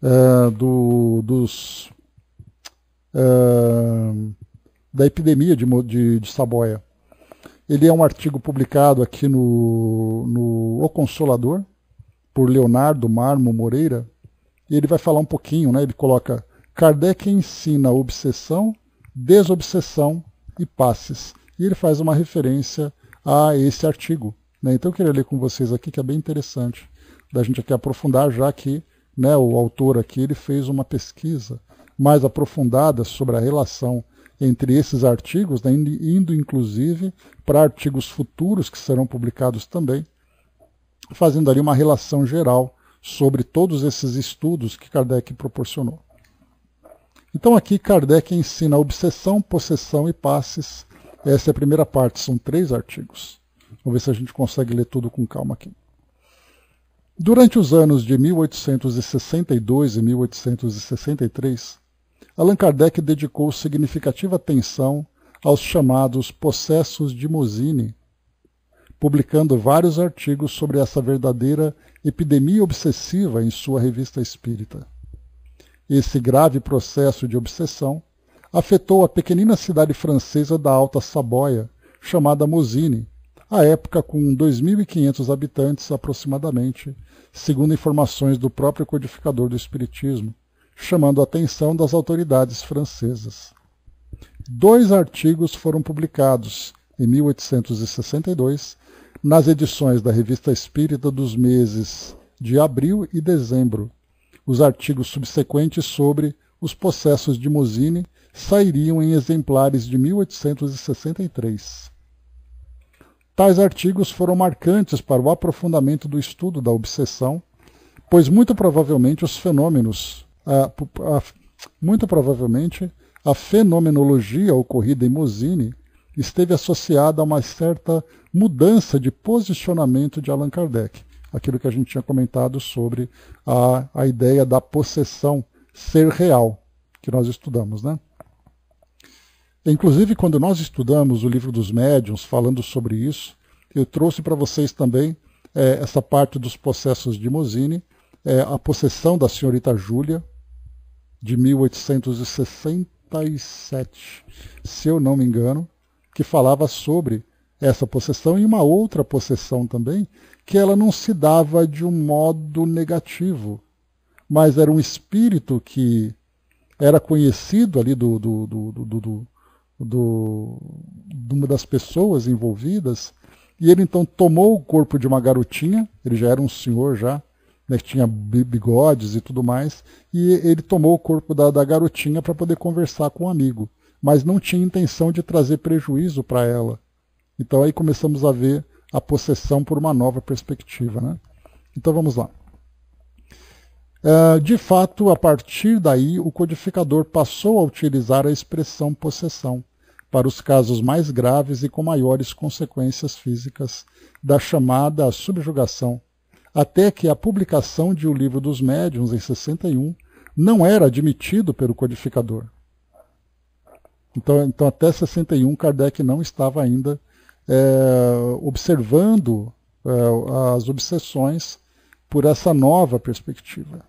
uh, do dos, uh, da epidemia de, de, de, Saboia. Ele é um artigo publicado aqui no, no O Consolador, por Leonardo Marmo Moreira. E ele vai falar um pouquinho, né? Ele coloca: Kardec ensina obsessão, desobsessão e passes. E ele faz uma referência a esse artigo. Né? Então eu queria ler com vocês aqui, que é bem interessante, da gente aqui aprofundar, já que né, o autor aqui ele fez uma pesquisa mais aprofundada sobre a relação entre esses artigos, né, indo inclusive para artigos futuros que serão publicados também, fazendo ali uma relação geral sobre todos esses estudos que Kardec proporcionou. Então aqui Kardec ensina obsessão, possessão e passes. Essa é a primeira parte, são três artigos. Vamos ver se a gente consegue ler tudo com calma aqui. Durante os anos de 1862 e 1863, Allan Kardec dedicou significativa atenção aos chamados processos de Mosine, publicando vários artigos sobre essa verdadeira epidemia obsessiva em sua revista espírita. Esse grave processo de obsessão afetou a pequenina cidade francesa da Alta Saboia, chamada Mosine, à época com 2.500 habitantes aproximadamente, segundo informações do próprio codificador do Espiritismo, chamando a atenção das autoridades francesas. Dois artigos foram publicados em 1862 nas edições da Revista Espírita dos meses de abril e dezembro. Os artigos subsequentes sobre os processos de Mosini sairiam em exemplares de 1863. Tais artigos foram marcantes para o aprofundamento do estudo da obsessão, pois muito provavelmente os fenômenos a, a, muito provavelmente, a fenomenologia ocorrida em Mosini esteve associada a uma certa mudança de posicionamento de Allan Kardec. Aquilo que a gente tinha comentado sobre a, a ideia da possessão ser real, que nós estudamos, né? Inclusive, quando nós estudamos o livro dos médiuns, falando sobre isso, eu trouxe para vocês também é, essa parte dos processos de Mosini, é, eh, a possessão da senhorita Júlia, de 1867, se eu não me engano, que falava sobre essa possessão e uma outra possessão também, que ela não se dava de um modo negativo, mas era um espírito que era conhecido ali do, do, do, do, do, do de uma das pessoas envolvidas, e ele então tomou o corpo de uma garotinha, ele já era um senhor já, né, que tinha bigodes e tudo mais, e ele tomou o corpo da, da garotinha para poder conversar com o um amigo, mas não tinha intenção de trazer prejuízo para ela. Então aí começamos a ver a possessão por uma nova perspectiva. Né? Então vamos lá. Uh, de fato, a partir daí, o codificador passou a utilizar a expressão possessão para os casos mais graves e com maiores consequências físicas da chamada subjugação, até que a publicação de O Livro dos Médiuns, em 61, não era admitido pelo codificador. Então, então até 61, Kardec não estava ainda é, observando é, as obsessões por essa nova perspectiva.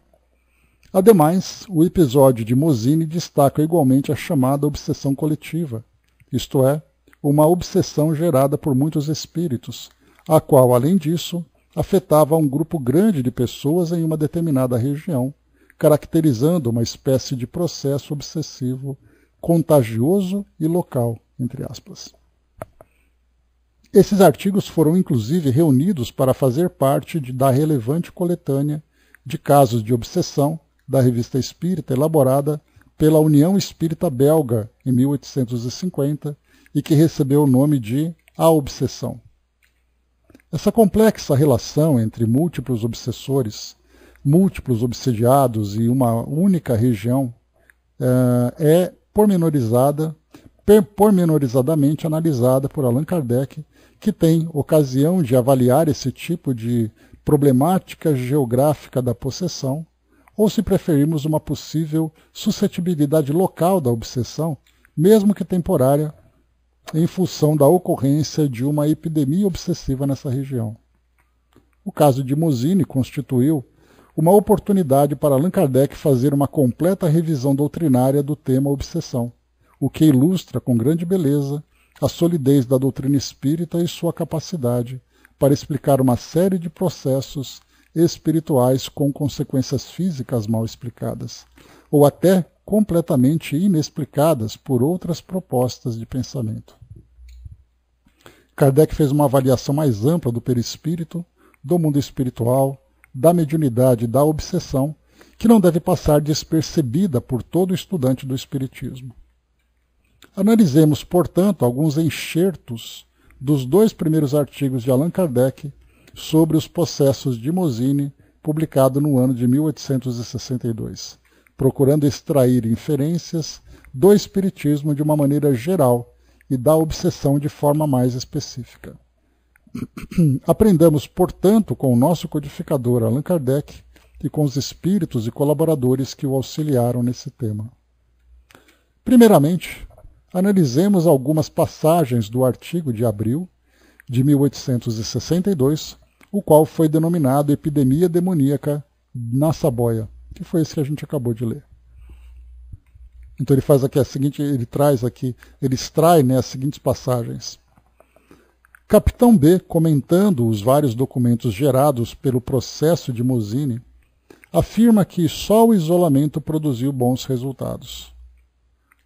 Ademais, o episódio de Mosini destaca igualmente a chamada obsessão coletiva, isto é, uma obsessão gerada por muitos espíritos, a qual, além disso, afetava um grupo grande de pessoas em uma determinada região, caracterizando uma espécie de processo obsessivo contagioso e local, entre aspas. Esses artigos foram inclusive reunidos para fazer parte de, da relevante coletânea de casos de obsessão da revista espírita elaborada pela União Espírita Belga em 1850 e que recebeu o nome de A Obsessão. Essa complexa relação entre múltiplos obsessores, múltiplos obsediados e uma única região eh, é pormenorizada, pormenorizadamente analisada por Allan Kardec, que tem ocasião de avaliar esse tipo de problemática geográfica da possessão, ou se preferirmos uma possível suscetibilidade local da obsessão, mesmo que temporária, em função da ocorrência de uma epidemia obsessiva nessa região. O caso de Mosini constituiu uma oportunidade para Allan Kardec fazer uma completa revisão doutrinária do tema obsessão, o que ilustra com grande beleza a solidez da doutrina espírita e sua capacidade para explicar uma série de processos espirituais com consequências físicas mal explicadas, ou até completamente inexplicadas por outras propostas de pensamento. Kardec fez uma avaliação mais ampla do perispírito, do mundo espiritual, da mediunidade e da obsessão, que não deve passar despercebida por todo estudante do espiritismo. Analisemos, portanto, alguns enxertos dos dois primeiros artigos de Allan Kardec sobre os processos de Mosini, publicado no ano de 1862 procurando extrair inferências do Espiritismo de uma maneira geral e da obsessão de forma mais específica. Aprendamos, portanto, com o nosso codificador Allan Kardec e com os espíritos e colaboradores que o auxiliaram nesse tema. Primeiramente, analisemos algumas passagens do artigo de abril de 1862, o qual foi denominado Epidemia Demoníaca na Saboia, que foi esse que a gente acabou de ler. Então ele faz aqui a seguinte, ele traz aqui, ele extrai né, as seguintes passagens. Capitão B, comentando os vários documentos gerados pelo processo de Mosini, afirma que só o isolamento produziu bons resultados.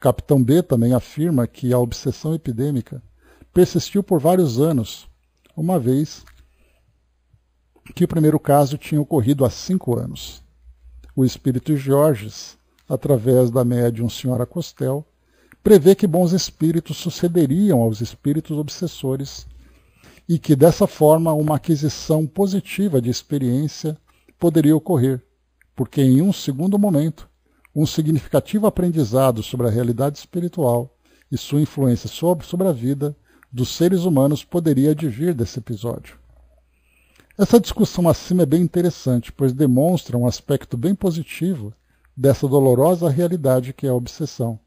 Capitão B também afirma que a obsessão epidêmica persistiu por vários anos, uma vez que o primeiro caso tinha ocorrido há cinco anos. O Espírito Jorges, através da médium Senhora Costel, prevê que bons espíritos sucederiam aos espíritos obsessores e que dessa forma uma aquisição positiva de experiência poderia ocorrer, porque em um segundo momento, um significativo aprendizado sobre a realidade espiritual e sua influência sobre, a vida dos seres humanos poderia advir desse episódio. Essa discussão acima é bem interessante, pois demonstra um aspecto bem positivo dessa dolorosa realidade que é a obsessão.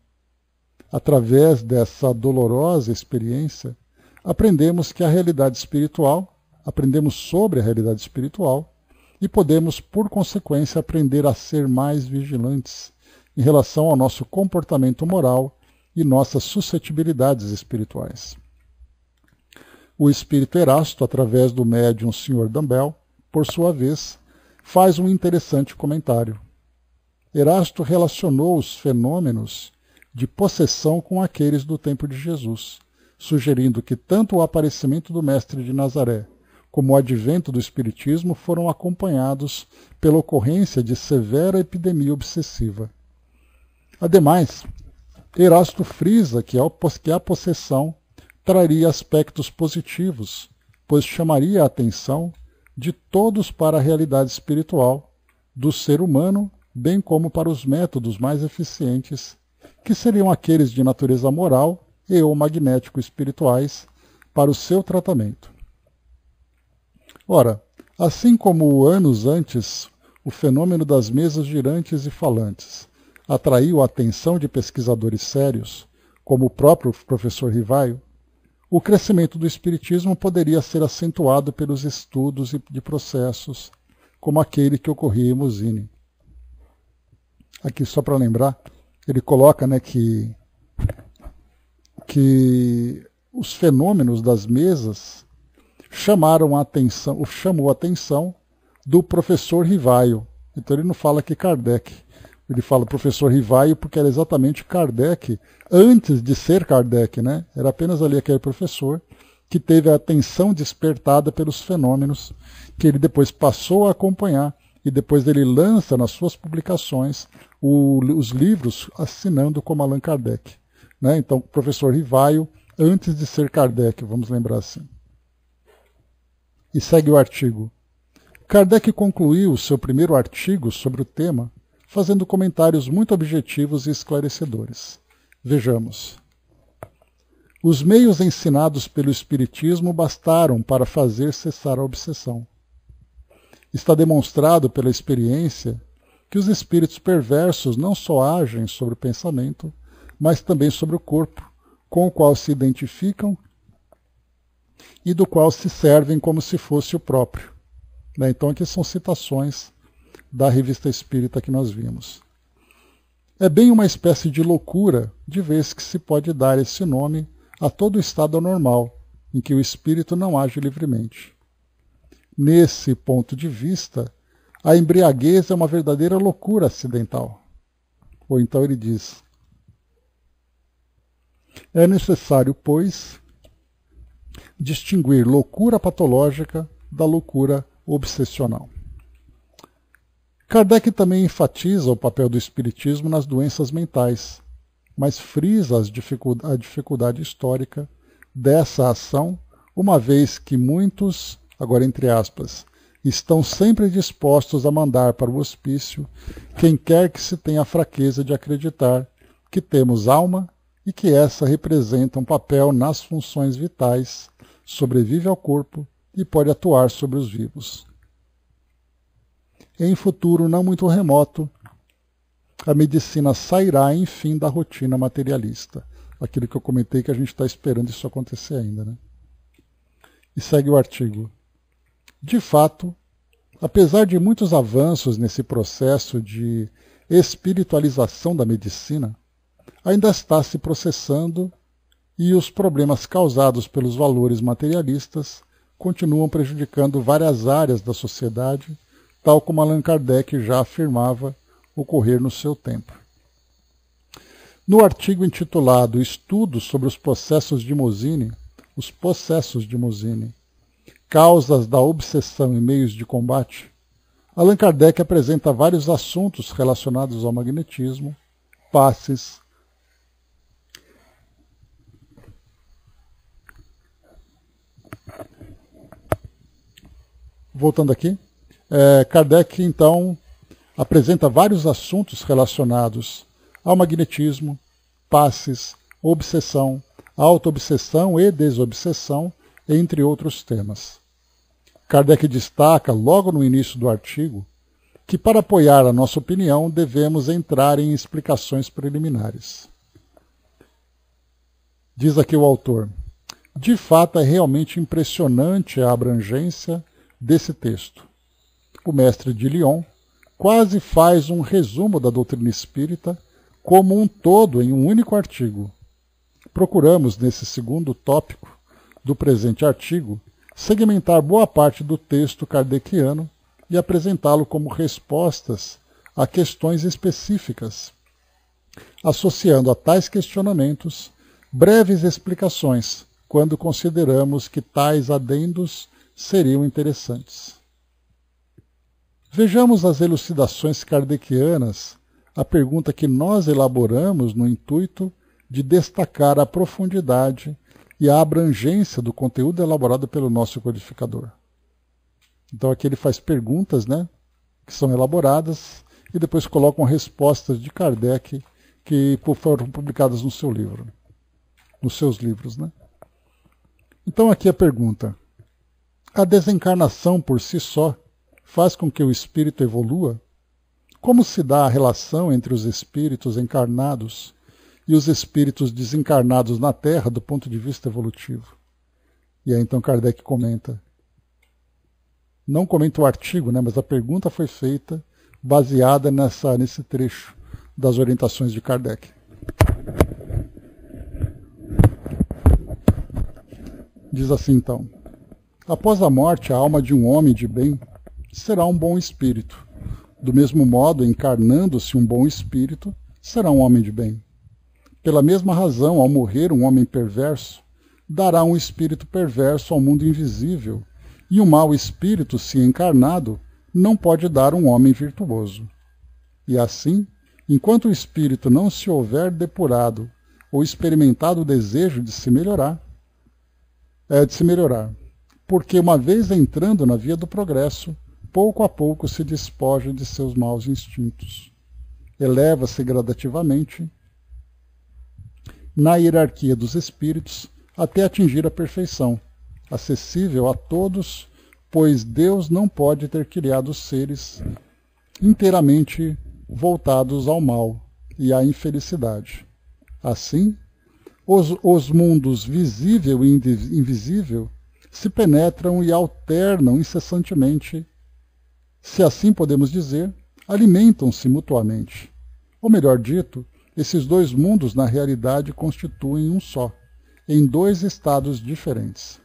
Através dessa dolorosa experiência, aprendemos que a realidade espiritual, aprendemos sobre a realidade espiritual e podemos, por consequência, aprender a ser mais vigilantes em relação ao nosso comportamento moral e nossas suscetibilidades espirituais. O espírito Erasto, através do médium Sr. Dambel, por sua vez, faz um interessante comentário. Erasto relacionou os fenômenos de possessão com aqueles do tempo de Jesus, sugerindo que tanto o aparecimento do Mestre de Nazaré como o advento do Espiritismo foram acompanhados pela ocorrência de severa epidemia obsessiva. Ademais, Erasto frisa que a possessão traria aspectos positivos, pois chamaria a atenção de todos para a realidade espiritual do ser humano, bem como para os métodos mais eficientes, que seriam aqueles de natureza moral e ou magnético-espirituais, para o seu tratamento. Ora, assim como anos antes, o fenômeno das mesas girantes e falantes atraiu a atenção de pesquisadores sérios, como o próprio professor Rivaio, o crescimento do Espiritismo poderia ser acentuado pelos estudos de processos, como aquele que ocorria em Musini. Aqui, só para lembrar, ele coloca né, que, que os fenômenos das mesas chamaram a atenção, chamou a atenção do professor Rivaio. Então ele não fala que Kardec ele fala professor Rivaio porque era exatamente Kardec, antes de ser Kardec, né? Era apenas ali aquele professor que teve a atenção despertada pelos fenômenos que ele depois passou a acompanhar e depois ele lança nas suas publicações o, os livros assinando como Allan Kardec. Né? Então, professor Rivaio, antes de ser Kardec, vamos lembrar assim. E segue o artigo. Kardec concluiu seu primeiro artigo sobre o tema fazendo comentários muito objetivos e esclarecedores. Vejamos. Os meios ensinados pelo Espiritismo bastaram para fazer cessar a obsessão. Está demonstrado pela experiência que os espíritos perversos não só agem sobre o pensamento, mas também sobre o corpo, com o qual se identificam e do qual se servem como se fosse o próprio. Né? Então, aqui são citações da revista espírita que nós vimos. É bem uma espécie de loucura, de vez que se pode dar esse nome a todo estado anormal, em que o espírito não age livremente. Nesse ponto de vista, a embriaguez é uma verdadeira loucura acidental. Ou então ele diz: É necessário, pois, distinguir loucura patológica da loucura obsessional. Kardec também enfatiza o papel do espiritismo nas doenças mentais, mas frisa a dificuldade histórica dessa ação, uma vez que muitos, agora entre aspas, estão sempre dispostos a mandar para o hospício quem quer que se tenha a fraqueza de acreditar que temos alma e que essa representa um papel nas funções vitais, sobrevive ao corpo e pode atuar sobre os vivos em futuro não muito remoto, a medicina sairá, enfim, da rotina materialista. Aquilo que eu comentei que a gente está esperando isso acontecer ainda. Né? E segue o artigo. De fato, apesar de muitos avanços nesse processo de espiritualização da medicina, ainda está se processando e os problemas causados pelos valores materialistas continuam prejudicando várias áreas da sociedade tal como Allan Kardec já afirmava ocorrer no seu tempo. No artigo intitulado Estudos sobre os processos de Mosini, os processos de Mosini, causas da obsessão e meios de combate, Allan Kardec apresenta vários assuntos relacionados ao magnetismo, passes, Voltando aqui, é, Kardec, então, apresenta vários assuntos relacionados ao magnetismo, passes, obsessão, autoobsessão e desobsessão, entre outros temas. Kardec destaca, logo no início do artigo, que para apoiar a nossa opinião devemos entrar em explicações preliminares. Diz aqui o autor: De fato, é realmente impressionante a abrangência desse texto o mestre de Lyon quase faz um resumo da doutrina espírita como um todo em um único artigo. Procuramos, nesse segundo tópico do presente artigo, segmentar boa parte do texto kardeciano e apresentá-lo como respostas a questões específicas, associando a tais questionamentos breves explicações quando consideramos que tais adendos seriam interessantes. Vejamos as elucidações kardecianas, a pergunta que nós elaboramos no intuito de destacar a profundidade e a abrangência do conteúdo elaborado pelo nosso codificador. Então aqui ele faz perguntas, né, que são elaboradas e depois colocam respostas de Kardec que foram publicadas no seu livro, nos seus livros, né? Então aqui a pergunta: a desencarnação por si só faz com que o espírito evolua? Como se dá a relação entre os espíritos encarnados e os espíritos desencarnados na Terra do ponto de vista evolutivo? E aí então Kardec comenta. Não comenta o artigo, né, mas a pergunta foi feita baseada nessa, nesse trecho das orientações de Kardec. Diz assim então: Após a morte, a alma de um homem de bem será um bom espírito. Do mesmo modo, encarnando-se um bom espírito, será um homem de bem. Pela mesma razão, ao morrer um homem perverso, dará um espírito perverso ao mundo invisível, e um mau espírito, se encarnado, não pode dar um homem virtuoso. E assim, enquanto o espírito não se houver depurado ou experimentado o desejo de se melhorar, é de se melhorar, porque uma vez entrando na via do progresso, pouco a pouco se despoja de seus maus instintos. Eleva-se gradativamente na hierarquia dos espíritos até atingir a perfeição, acessível a todos, pois Deus não pode ter criado seres inteiramente voltados ao mal e à infelicidade. Assim, os, os mundos visível e invisível se penetram e alternam incessantemente se assim podemos dizer, alimentam-se mutuamente. Ou melhor dito, esses dois mundos na realidade constituem um só, em dois estados diferentes.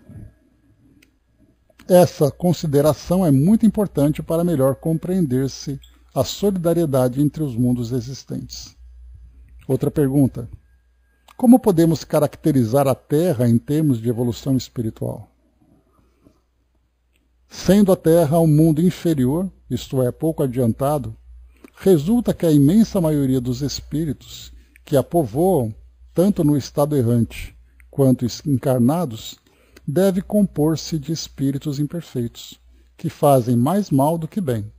Essa consideração é muito importante para melhor compreender-se a solidariedade entre os mundos existentes. Outra pergunta: Como podemos caracterizar a Terra em termos de evolução espiritual? Sendo a Terra um mundo inferior, isto é, pouco adiantado, resulta que a imensa maioria dos espíritos que a povoam, tanto no estado errante quanto encarnados, deve compor-se de espíritos imperfeitos, que fazem mais mal do que bem.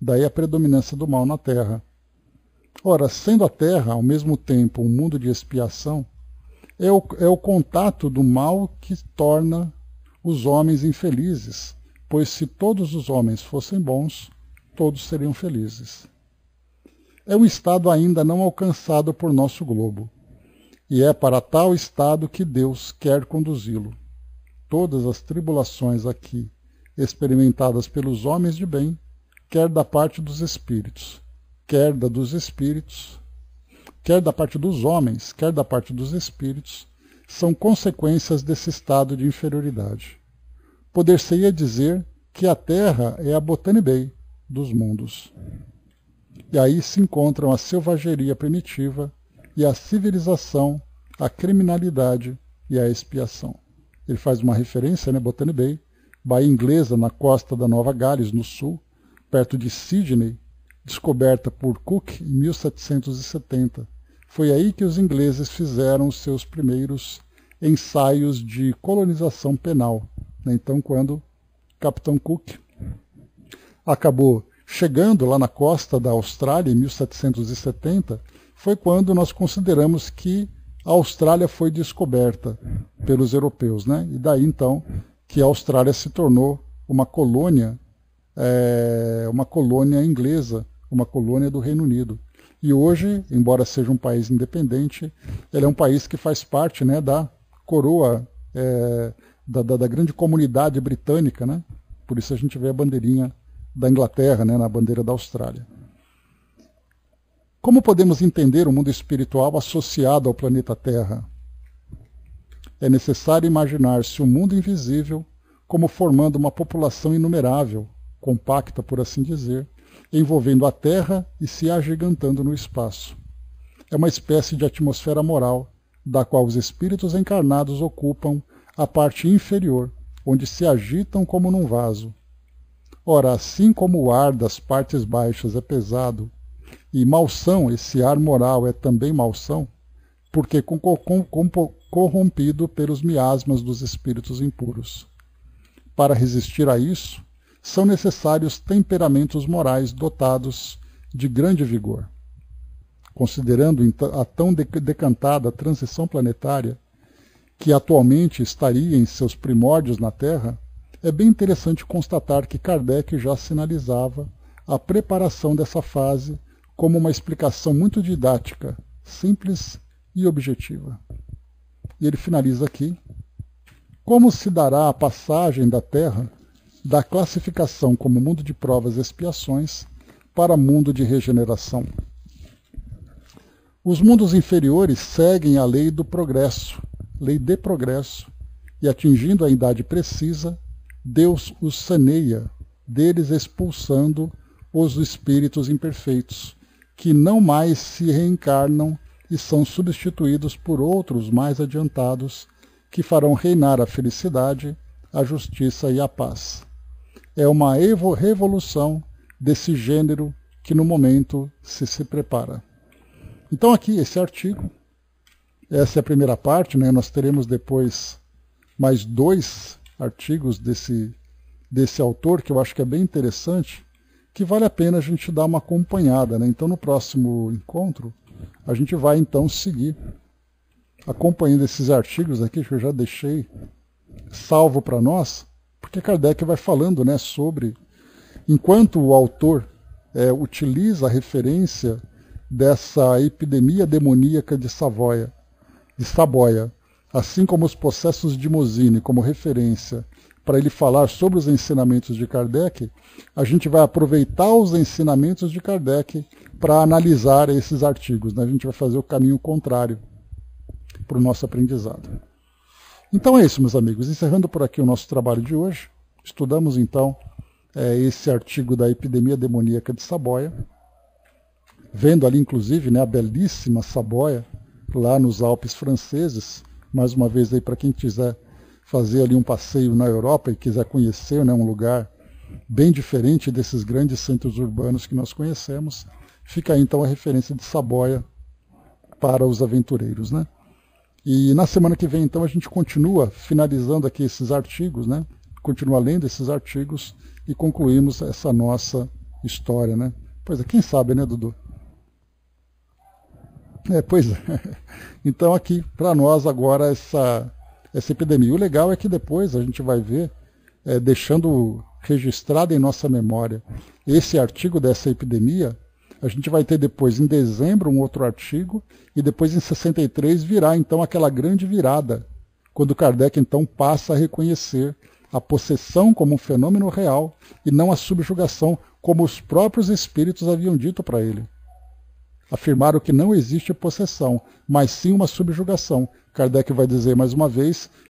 Daí a predominância do mal na Terra. Ora, sendo a Terra, ao mesmo tempo, um mundo de expiação, é o, é o contato do mal que torna os homens infelizes, pois se todos os homens fossem bons, todos seriam felizes. É um estado ainda não alcançado por nosso globo, e é para tal estado que Deus quer conduzi-lo. Todas as tribulações aqui experimentadas pelos homens de bem, quer da parte dos espíritos, quer da dos espíritos, quer da parte dos homens, quer da parte dos espíritos, são consequências desse estado de inferioridade poder-se-ia dizer que a Terra é a Botany Bay dos mundos. E aí se encontram a selvageria primitiva e a civilização, a criminalidade e a expiação. Ele faz uma referência, né, Botany Bay, baía inglesa na costa da Nova Gales, no sul, perto de Sydney, descoberta por Cook em 1770. Foi aí que os ingleses fizeram os seus primeiros ensaios de colonização penal, né? Então, quando Capitão Cook acabou chegando lá na costa da Austrália em 1770, foi quando nós consideramos que a Austrália foi descoberta pelos europeus, né? E daí então que a Austrália se tornou uma colônia, é, uma colônia inglesa, uma colônia do Reino Unido. E hoje, embora seja um país independente, ele é um país que faz parte, né, da coroa é, da, da, da grande comunidade britânica, né? Por isso a gente vê a bandeirinha da Inglaterra, né, na bandeira da Austrália. Como podemos entender o mundo espiritual associado ao planeta Terra? É necessário imaginar-se o um mundo invisível como formando uma população inumerável, compacta, por assim dizer, envolvendo a Terra e se agigantando no espaço. É uma espécie de atmosfera moral, da qual os espíritos encarnados ocupam a parte inferior, onde se agitam como num vaso. Ora, assim como o ar das partes baixas é pesado, e malsão, esse ar moral é também malsão, porque com, com, com, corrompido pelos miasmas dos espíritos impuros. Para resistir a isso, são necessários temperamentos morais dotados de grande vigor. Considerando então, a tão decantada transição planetária, que atualmente estaria em seus primórdios na Terra, é bem interessante constatar que Kardec já sinalizava a preparação dessa fase como uma explicação muito didática, simples e objetiva. E ele finaliza aqui: Como se dará a passagem da Terra da classificação como mundo de provas e expiações para mundo de regeneração? Os mundos inferiores seguem a lei do progresso, lei de progresso, e atingindo a idade precisa, Deus os saneia, deles expulsando os espíritos imperfeitos, que não mais se reencarnam e são substituídos por outros mais adiantados, que farão reinar a felicidade, a justiça e a paz. É uma revolução desse gênero que no momento se se prepara. Então aqui esse artigo essa é a primeira parte, né? Nós teremos depois mais dois artigos desse, desse autor, que eu acho que é bem interessante, que vale a pena a gente dar uma acompanhada, né? Então, no próximo encontro, a gente vai então seguir acompanhando esses artigos aqui que eu já deixei salvo para nós, porque Kardec vai falando, né, sobre enquanto o autor é, utiliza a referência dessa epidemia demoníaca de Savoia de Saboia, assim como os processos de Mosini como referência para ele falar sobre os ensinamentos de Kardec, a gente vai aproveitar os ensinamentos de Kardec para analisar esses artigos. Né? A gente vai fazer o caminho contrário para o nosso aprendizado. Então é isso, meus amigos. Encerrando por aqui o nosso trabalho de hoje, estudamos então é, esse artigo da epidemia demoníaca de Saboia, vendo ali inclusive né, a belíssima Saboia lá nos Alpes franceses. Mais uma vez aí para quem quiser fazer ali um passeio na Europa e quiser conhecer, né, um lugar bem diferente desses grandes centros urbanos que nós conhecemos, fica aí então a referência de Saboia para os aventureiros, né? E na semana que vem então a gente continua finalizando aqui esses artigos, né? Continua lendo esses artigos e concluímos essa nossa história, né? Pois é, quem sabe, né, Dudu? É, pois é. Então aqui, para nós agora, essa, essa epidemia. O legal é que depois a gente vai ver, é, deixando registrado em nossa memória esse artigo dessa epidemia, a gente vai ter depois, em dezembro, um outro artigo, e depois em 63 virá então aquela grande virada, quando Kardec então passa a reconhecer a possessão como um fenômeno real e não a subjugação, como os próprios espíritos haviam dito para ele afirmaram que não existe possessão, mas sim uma subjugação. Kardec vai dizer mais uma vez